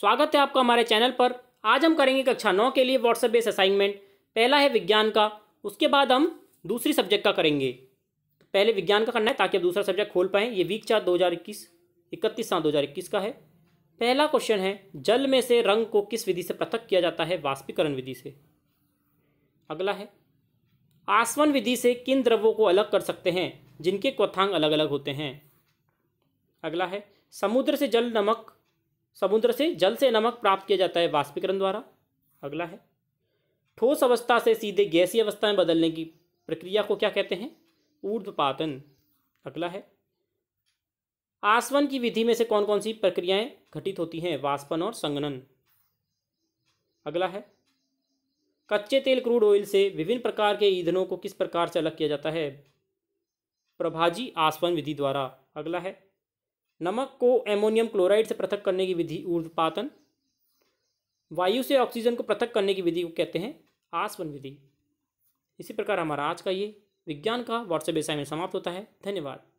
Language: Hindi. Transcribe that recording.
स्वागत है आपका हमारे चैनल पर आज हम करेंगे कक्षा नौ के लिए व्हाट्सएप बेस असाइनमेंट पहला है विज्ञान का उसके बाद हम दूसरी सब्जेक्ट का करेंगे तो पहले विज्ञान का करना है ताकि आप दूसरा सब्जेक्ट खोल पाएँ ये वीक चार दो हज़ार इक्कीस इकतीस सात दो हज़ार इक्कीस का है पहला क्वेश्चन है जल में से रंग को किस विधि से पृथक किया जाता है वाष्पीकरण विधि से अगला है आसवन विधि से किन द्रवों को अलग कर सकते हैं जिनके क्वथांग अलग अलग होते हैं अगला है समुद्र से जल नमक समुद्र से जल से नमक प्राप्त किया जाता है वाष्पीकरण द्वारा अगला है ठोस अवस्था से सीधे गैसीय अवस्था में बदलने की प्रक्रिया को क्या कहते हैं ऊर्ध्वपातन अगला है आसवन की विधि में से कौन कौन सी प्रक्रियाएं घटित होती हैं वाष्पन और संगनन अगला है कच्चे तेल क्रूड ऑयल से विभिन्न प्रकार के ईंधनों को किस प्रकार से अलग किया जाता है प्रभाजी आसवन विधि द्वारा अगला है नमक को एमोनियम क्लोराइड से पृथक करने की विधि ऊर्ध्वपातन वायु से ऑक्सीजन को पृथक करने की विधि को कहते हैं आसवन विधि इसी प्रकार हमारा आज का ये विज्ञान का व्हाट्सएप ऐसा में समाप्त होता है धन्यवाद